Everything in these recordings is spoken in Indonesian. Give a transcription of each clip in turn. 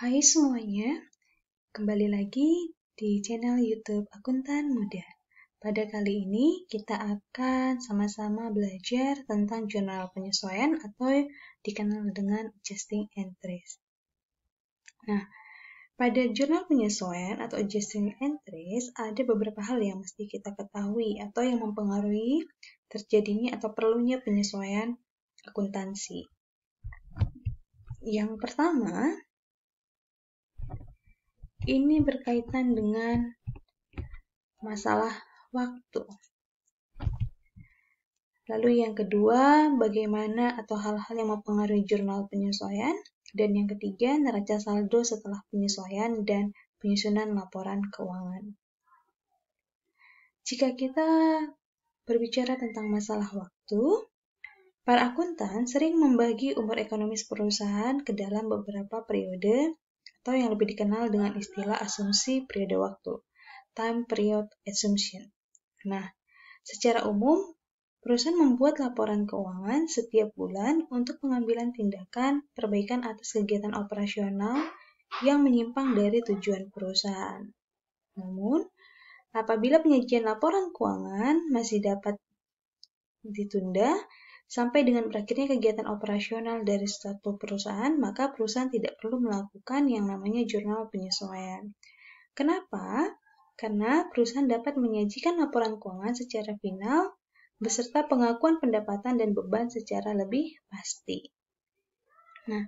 Hai semuanya, kembali lagi di channel YouTube Akuntan Muda. Pada kali ini kita akan sama-sama belajar tentang jurnal penyesuaian atau dikenal dengan adjusting entries. Nah, pada jurnal penyesuaian atau adjusting entries ada beberapa hal yang mesti kita ketahui atau yang mempengaruhi terjadinya atau perlunya penyesuaian akuntansi. Yang pertama, ini berkaitan dengan masalah waktu. Lalu yang kedua, bagaimana atau hal-hal yang mempengaruhi jurnal penyesuaian. Dan yang ketiga, neraca saldo setelah penyesuaian dan penyusunan laporan keuangan. Jika kita berbicara tentang masalah waktu, para akuntan sering membagi umur ekonomis perusahaan ke dalam beberapa periode atau yang lebih dikenal dengan istilah asumsi periode waktu, time period assumption. Nah, secara umum, perusahaan membuat laporan keuangan setiap bulan untuk pengambilan tindakan perbaikan atas kegiatan operasional yang menyimpang dari tujuan perusahaan. Namun, apabila penyajian laporan keuangan masih dapat ditunda Sampai dengan berakhirnya kegiatan operasional dari suatu perusahaan, maka perusahaan tidak perlu melakukan yang namanya jurnal penyesuaian. Kenapa? Karena perusahaan dapat menyajikan laporan keuangan secara final beserta pengakuan pendapatan dan beban secara lebih pasti. Nah,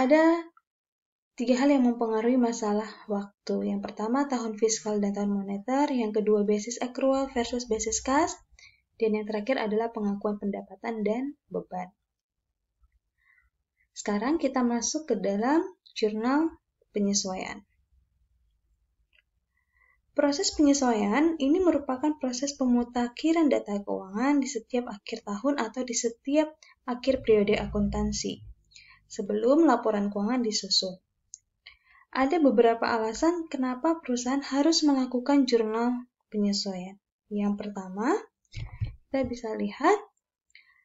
ada tiga hal yang mempengaruhi masalah waktu. Yang pertama, tahun fiskal dan tahun moneter. Yang kedua, basis accrual versus basis cash. Dan yang terakhir adalah pengakuan pendapatan dan beban. Sekarang kita masuk ke dalam jurnal penyesuaian. Proses penyesuaian ini merupakan proses pemutakhiran data keuangan di setiap akhir tahun atau di setiap akhir periode akuntansi sebelum laporan keuangan disusun. Ada beberapa alasan kenapa perusahaan harus melakukan jurnal penyesuaian. Yang pertama, kita bisa lihat,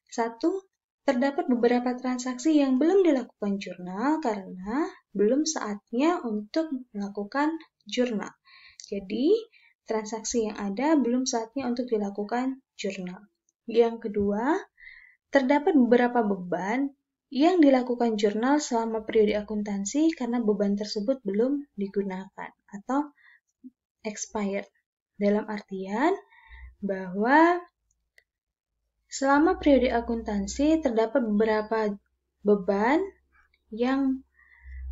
satu, terdapat beberapa transaksi yang belum dilakukan jurnal karena belum saatnya untuk melakukan jurnal. Jadi, transaksi yang ada belum saatnya untuk dilakukan jurnal. Yang kedua, terdapat beberapa beban yang dilakukan jurnal selama periode akuntansi karena beban tersebut belum digunakan atau expired. Dalam artian bahwa Selama periode akuntansi, terdapat beberapa beban yang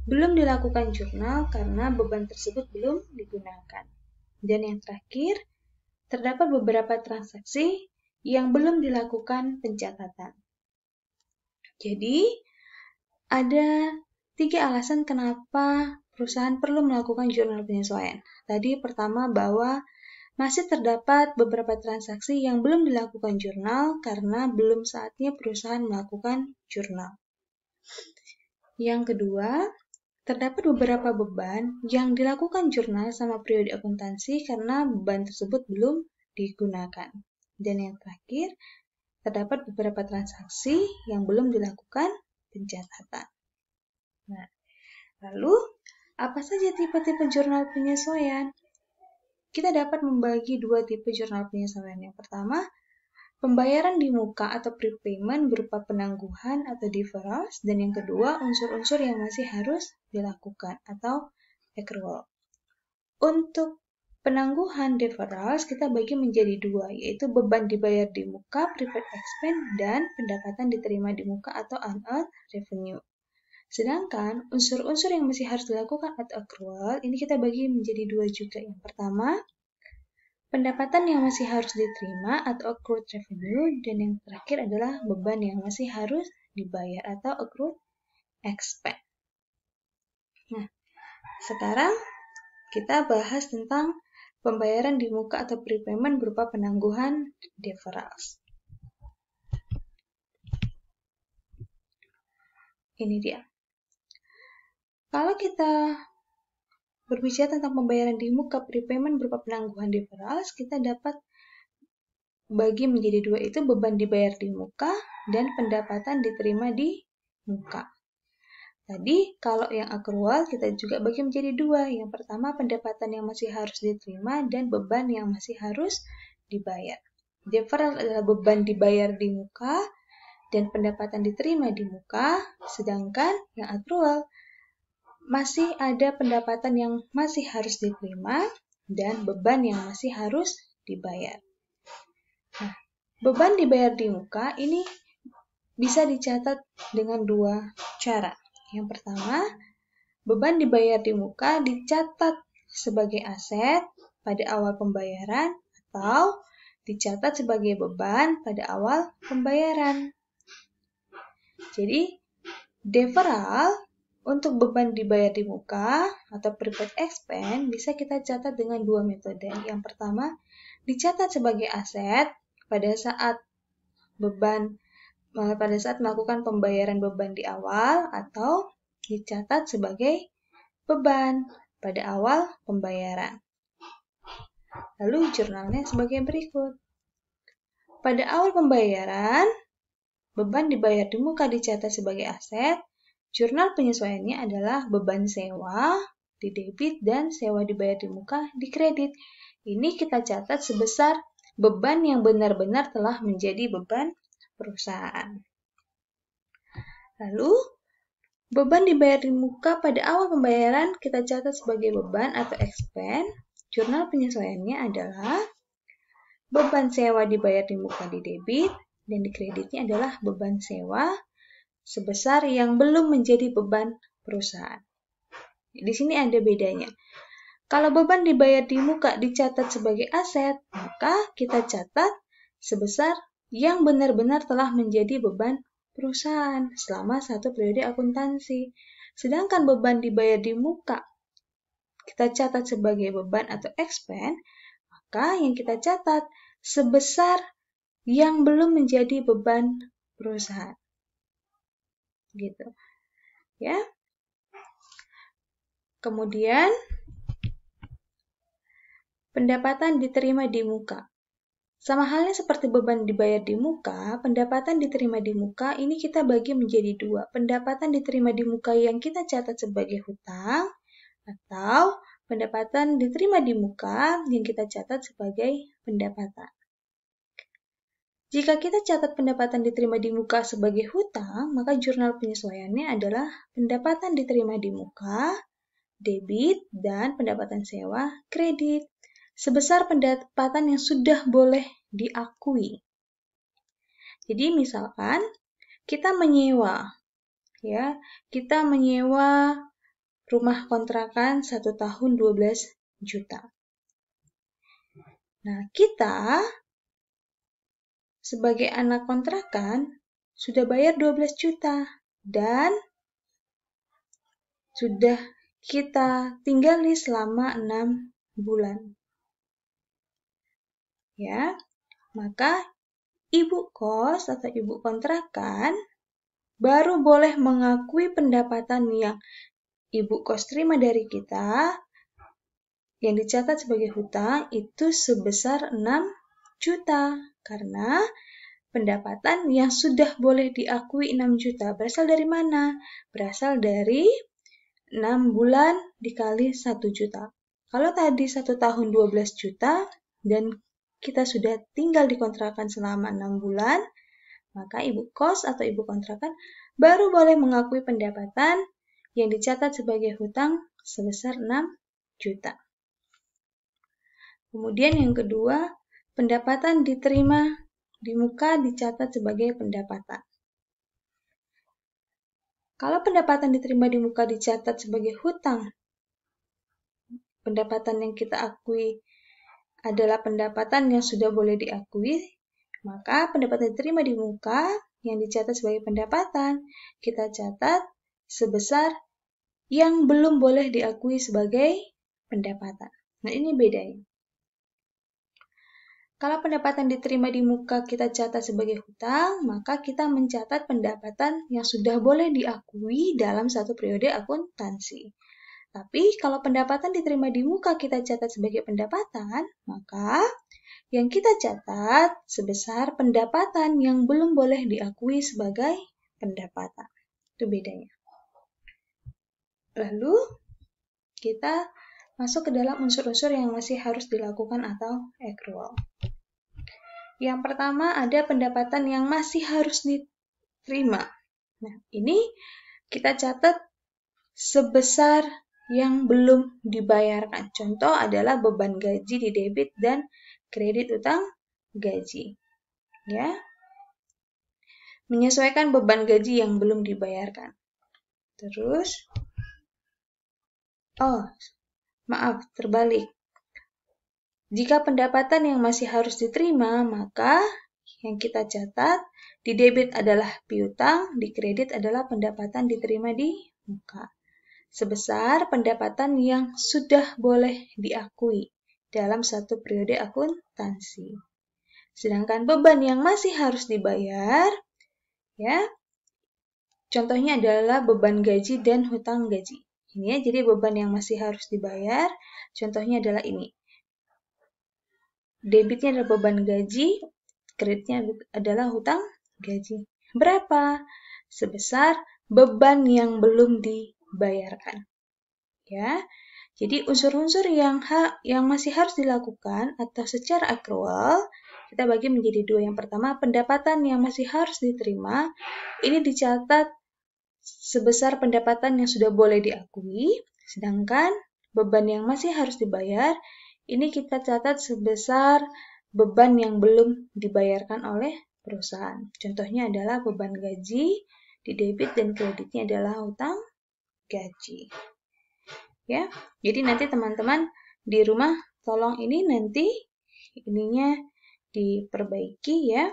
belum dilakukan jurnal karena beban tersebut belum digunakan. Dan yang terakhir, terdapat beberapa transaksi yang belum dilakukan pencatatan. Jadi, ada tiga alasan kenapa perusahaan perlu melakukan jurnal penyesuaian. Tadi pertama bahwa masih terdapat beberapa transaksi yang belum dilakukan jurnal karena belum saatnya perusahaan melakukan jurnal. Yang kedua, terdapat beberapa beban yang dilakukan jurnal sama periode akuntansi karena beban tersebut belum digunakan. Dan yang terakhir, terdapat beberapa transaksi yang belum dilakukan pencatatan. Nah, lalu apa saja tipe-tipe jurnal penyesuaian? kita dapat membagi dua tipe jurnal penyesuaian. Yang pertama, pembayaran di muka atau prepayment berupa penangguhan atau deferral. dan yang kedua unsur-unsur yang masih harus dilakukan atau accrual. Untuk penangguhan deferral, kita bagi menjadi dua, yaitu beban dibayar di muka, prepaid expense, dan pendapatan diterima di muka atau unearned revenue. Sedangkan unsur-unsur yang masih harus dilakukan at accrual ini kita bagi menjadi dua juga. Yang pertama, pendapatan yang masih harus diterima atau accrued revenue dan yang terakhir adalah beban yang masih harus dibayar atau accrued expense. Nah, sekarang kita bahas tentang pembayaran di muka atau prepayment berupa penangguhan deferrals. Ini dia. Kalau kita berbicara tentang pembayaran di muka prepayment berupa penangguhan deferral, kita dapat bagi menjadi dua itu beban dibayar di muka dan pendapatan diterima di muka. Tadi kalau yang akrual kita juga bagi menjadi dua. Yang pertama pendapatan yang masih harus diterima dan beban yang masih harus dibayar. Deferral adalah beban dibayar di muka dan pendapatan diterima di muka, sedangkan yang akrual masih ada pendapatan yang masih harus diterima dan beban yang masih harus dibayar. Nah, beban dibayar di muka ini bisa dicatat dengan dua cara. Yang pertama, beban dibayar di muka dicatat sebagai aset pada awal pembayaran atau dicatat sebagai beban pada awal pembayaran. Jadi, deferral untuk beban dibayar di muka atau prepaid expense bisa kita catat dengan dua metode. Yang pertama, dicatat sebagai aset pada saat beban eh, pada saat melakukan pembayaran beban di awal atau dicatat sebagai beban pada awal pembayaran. Lalu jurnalnya sebagai berikut. Pada awal pembayaran, beban dibayar di muka dicatat sebagai aset, Jurnal penyesuaiannya adalah beban sewa di debit dan sewa dibayar di muka di kredit. Ini kita catat sebesar beban yang benar-benar telah menjadi beban perusahaan. Lalu, beban dibayar di muka pada awal pembayaran kita catat sebagai beban atau expense. Jurnal penyesuaiannya adalah beban sewa dibayar di muka di debit dan di kreditnya adalah beban sewa sebesar yang belum menjadi beban perusahaan. Di sini ada bedanya. Kalau beban dibayar di muka dicatat sebagai aset, maka kita catat sebesar yang benar-benar telah menjadi beban perusahaan selama satu periode akuntansi. Sedangkan beban dibayar di muka kita catat sebagai beban atau expense, maka yang kita catat sebesar yang belum menjadi beban perusahaan gitu ya kemudian pendapatan diterima di muka sama halnya seperti beban dibayar di muka, pendapatan diterima di muka ini kita bagi menjadi dua. Pendapatan diterima di muka yang kita catat sebagai hutang atau pendapatan diterima di muka yang kita catat sebagai pendapatan. Jika kita catat pendapatan diterima di muka sebagai hutang, maka jurnal penyesuaiannya adalah pendapatan diterima di muka, debit, dan pendapatan sewa, kredit, sebesar pendapatan yang sudah boleh diakui. Jadi misalkan kita menyewa, ya, kita menyewa rumah kontrakan satu tahun 12 juta. Nah, kita sebagai anak kontrakan sudah bayar 12 juta dan sudah kita tinggali selama enam bulan. Ya, maka ibu kos atau ibu kontrakan baru boleh mengakui pendapatan yang ibu kos terima dari kita yang dicatat sebagai hutang itu sebesar 6 juta. Karena pendapatan yang sudah boleh diakui 6 juta berasal dari mana? Berasal dari 6 bulan dikali 1 juta. Kalau tadi 1 tahun 12 juta dan kita sudah tinggal di kontrakan selama 6 bulan, maka ibu kos atau ibu kontrakan baru boleh mengakui pendapatan yang dicatat sebagai hutang sebesar 6 juta. Kemudian yang kedua, Pendapatan diterima di muka dicatat sebagai pendapatan. Kalau pendapatan diterima di muka dicatat sebagai hutang, pendapatan yang kita akui adalah pendapatan yang sudah boleh diakui, maka pendapatan diterima di muka yang dicatat sebagai pendapatan kita catat sebesar yang belum boleh diakui sebagai pendapatan. Nah, ini bedanya. Kalau pendapatan diterima di muka kita catat sebagai hutang, maka kita mencatat pendapatan yang sudah boleh diakui dalam satu periode akuntansi. Tapi kalau pendapatan diterima di muka kita catat sebagai pendapatan, maka yang kita catat sebesar pendapatan yang belum boleh diakui sebagai pendapatan. Itu bedanya. Lalu kita masuk ke dalam unsur-unsur yang masih harus dilakukan atau accrual. Yang pertama ada pendapatan yang masih harus diterima. Nah, ini kita catat sebesar yang belum dibayarkan. Contoh adalah beban gaji di debit dan kredit utang gaji. Ya. Menyesuaikan beban gaji yang belum dibayarkan. Terus Oh, maaf, terbalik. Jika pendapatan yang masih harus diterima, maka yang kita catat di debit adalah piutang, di kredit adalah pendapatan diterima di muka. Sebesar pendapatan yang sudah boleh diakui dalam satu periode akuntansi. Sedangkan beban yang masih harus dibayar, ya, contohnya adalah beban gaji dan hutang gaji. Ini ya, jadi beban yang masih harus dibayar, contohnya adalah ini, debitnya adalah beban gaji, kreditnya adalah hutang gaji. Berapa? Sebesar beban yang belum dibayarkan. Ya. Jadi unsur-unsur yang ha, yang masih harus dilakukan atau secara akrual kita bagi menjadi dua. Yang pertama, pendapatan yang masih harus diterima ini dicatat sebesar pendapatan yang sudah boleh diakui, sedangkan beban yang masih harus dibayar ini kita catat sebesar beban yang belum dibayarkan oleh perusahaan. Contohnya adalah beban gaji di debit dan kreditnya adalah utang gaji. Ya. Jadi nanti teman-teman di rumah tolong ini nanti ininya diperbaiki ya.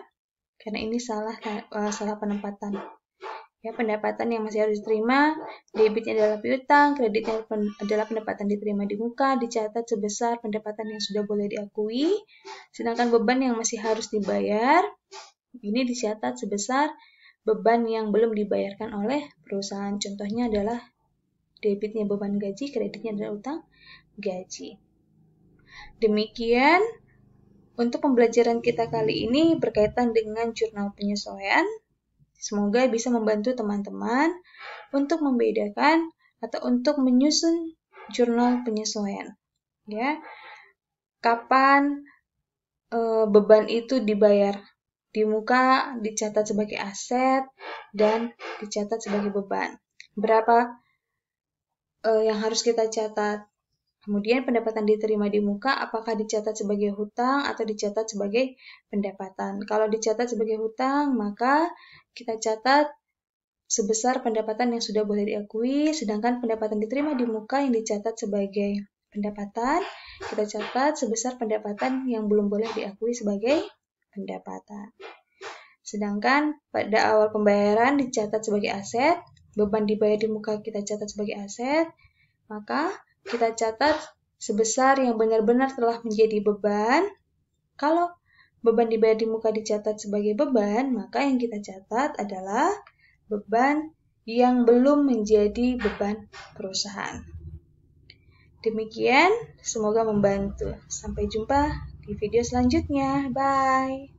Karena ini salah eh, salah penempatan ya pendapatan yang masih harus diterima, debitnya adalah piutang, kreditnya adalah pendapatan diterima di muka, dicatat sebesar pendapatan yang sudah boleh diakui, sedangkan beban yang masih harus dibayar ini dicatat sebesar beban yang belum dibayarkan oleh perusahaan. Contohnya adalah debitnya beban gaji, kreditnya adalah utang gaji. Demikian untuk pembelajaran kita kali ini berkaitan dengan jurnal penyesuaian Semoga bisa membantu teman-teman untuk membedakan atau untuk menyusun jurnal penyesuaian. Ya, kapan e, beban itu dibayar di muka dicatat sebagai aset dan dicatat sebagai beban. Berapa e, yang harus kita catat Kemudian pendapatan diterima di muka apakah dicatat sebagai hutang atau dicatat sebagai pendapatan. Kalau dicatat sebagai hutang, maka kita catat sebesar pendapatan yang sudah boleh diakui, sedangkan pendapatan diterima di muka yang dicatat sebagai pendapatan, kita catat sebesar pendapatan yang belum boleh diakui sebagai pendapatan. Sedangkan pada awal pembayaran dicatat sebagai aset, beban dibayar di muka kita catat sebagai aset, maka kita catat sebesar yang benar-benar telah menjadi beban. Kalau beban dibayar di muka dicatat sebagai beban, maka yang kita catat adalah beban yang belum menjadi beban perusahaan. Demikian, semoga membantu. Sampai jumpa di video selanjutnya. Bye.